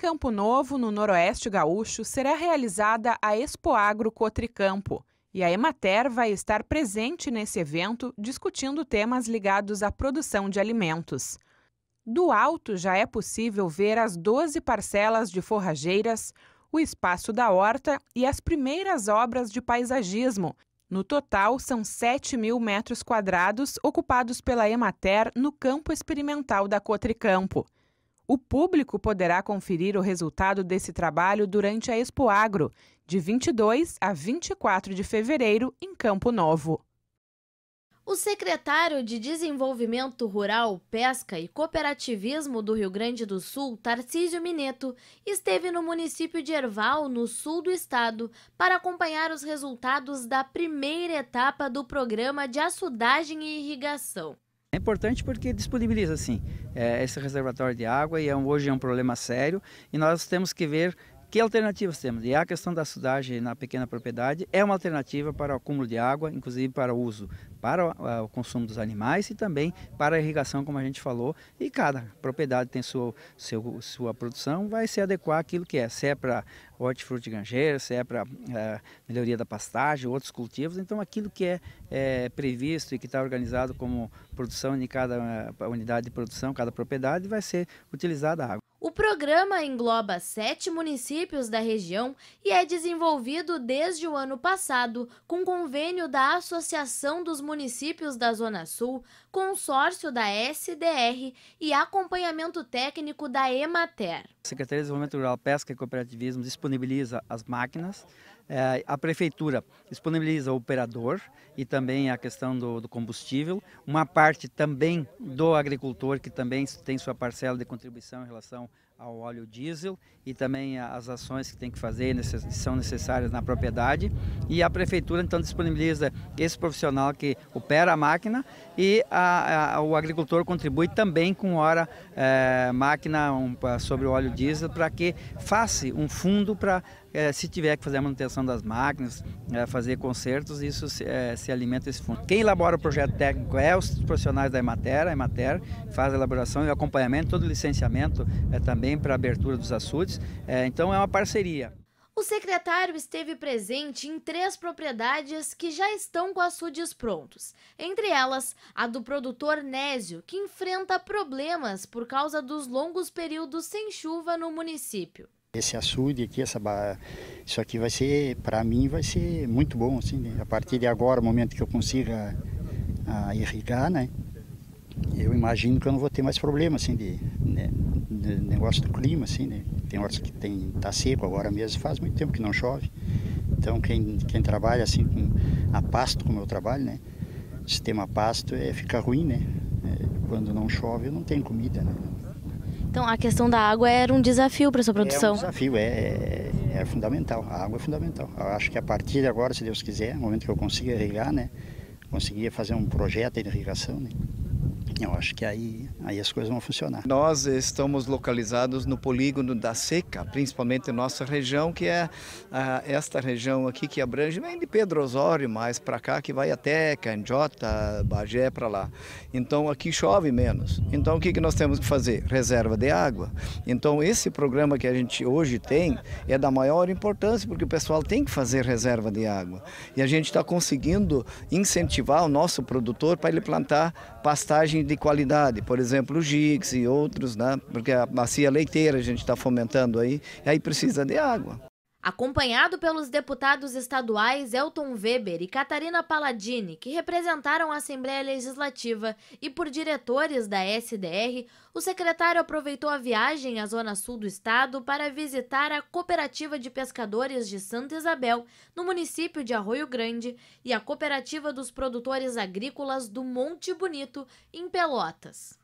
Campo Novo, no Noroeste Gaúcho, será realizada a Expo Agro Cotricampo. E a Emater vai estar presente nesse evento discutindo temas ligados à produção de alimentos. Do alto já é possível ver as 12 parcelas de forrageiras, o espaço da horta e as primeiras obras de paisagismo. No total, são 7 mil metros quadrados ocupados pela Emater no campo experimental da Cotricampo. O público poderá conferir o resultado desse trabalho durante a Expo Agro, de 22 a 24 de fevereiro, em Campo Novo. O secretário de Desenvolvimento Rural, Pesca e Cooperativismo do Rio Grande do Sul, Tarcísio Mineto, esteve no município de Erval, no sul do estado, para acompanhar os resultados da primeira etapa do programa de assudagem e irrigação. É importante porque disponibiliza, sim, é, esse reservatório de água e é hoje é um problema sério e nós temos que ver que alternativas temos. E a questão da sudagem na pequena propriedade é uma alternativa para o acúmulo de água, inclusive para o uso, para o consumo dos animais e também para a irrigação, como a gente falou. E cada propriedade tem sua, seu, sua produção, vai se adequar àquilo que é. Se é para hortifruti granjeiro, se é para eh, melhoria da pastagem, outros cultivos. Então, aquilo que é, é previsto e que está organizado como produção em cada eh, unidade de produção, cada propriedade, vai ser utilizada a água. O programa engloba sete municípios da região e é desenvolvido desde o ano passado, com convênio da Associação dos Municípios da Zona Sul, consórcio da SDR e acompanhamento técnico da Emater. Secretaria de Desenvolvimento Rural, Pesca e Cooperativismo disponibiliza disponibiliza as máquinas, é, a prefeitura disponibiliza o operador e também a questão do, do, combustível, uma parte também do agricultor que também tem sua parcela de contribuição em relação ao óleo diesel e também as ações que tem que fazer são necessárias na propriedade e a prefeitura então disponibiliza esse profissional que opera a máquina e a, a, o agricultor contribui também com hora é, máquina um, sobre o óleo diesel para que faça um fundo para é, se tiver que fazer a manutenção das máquinas, é, fazer consertos, isso se, é, se, alimenta esse fundo. Quem elabora o projeto técnico é os profissionais da Emater, a Emater faz a elaboração e o acompanhamento, todo o licenciamento é, também também para a abertura dos açudes. É, então é uma parceria. O secretário esteve presente em três propriedades que já estão com açudes prontos. Entre elas, a do produtor Nésio, que enfrenta problemas por causa dos longos períodos sem chuva no município. Esse açude aqui, essa isso aqui vai ser, para mim, vai ser muito bom. Assim, né? A partir de agora, o momento que eu consiga a, ah, irrigar, né? eu imagino que eu não vou ter mais problema assim, de, né? negócio do clima, assim, né? Tem horas que tem, tá seco agora mesmo, faz muito tempo que não chove. Então quem, quem trabalha assim com a pasto, como eu trabalho, né? Sistema pasto é, fica ruim, né? É, quando não chove não tem comida, né? Então a questão da água era um desafio para sua produção. É um desafio, é, é, é, fundamental. A água é fundamental. Eu acho que a partir de agora, se Deus quiser, no momento que eu consiga irrigar, né? Conseguir fazer um projeto de irrigação, né? eu acho que aí, aí as coisas vão funcionar. Nós estamos localizados no polígono da Seca, principalmente nossa região, que é esta região aqui que abrange, vem de Pedro Osório mais para cá, que vai até Canjota, Bagé para lá. Então aqui chove menos. Então o que, que nós temos que fazer? Reserva de água. Então esse programa que a gente hoje tem é da maior importância, porque o pessoal tem que fazer reserva de água. E a gente está conseguindo incentivar o nosso produtor para ele plantar pastagem de qualidade, por exemplo, o Gix e outros, né? porque a bacia leiteira a gente está fomentando aí, aí precisa de água. Acompanhado pelos deputados estaduais Elton Weber e Catarina Palladini, que representaram a Assembleia Legislativa, e por diretores da SDR, o secretário aproveitou a viagem à zona sul do estado para visitar a Cooperativa de Pescadores de Santa Isabel, no município de Arroio Grande, e a Cooperativa dos Produtores Agrícolas do Monte Bonito, em Pelotas.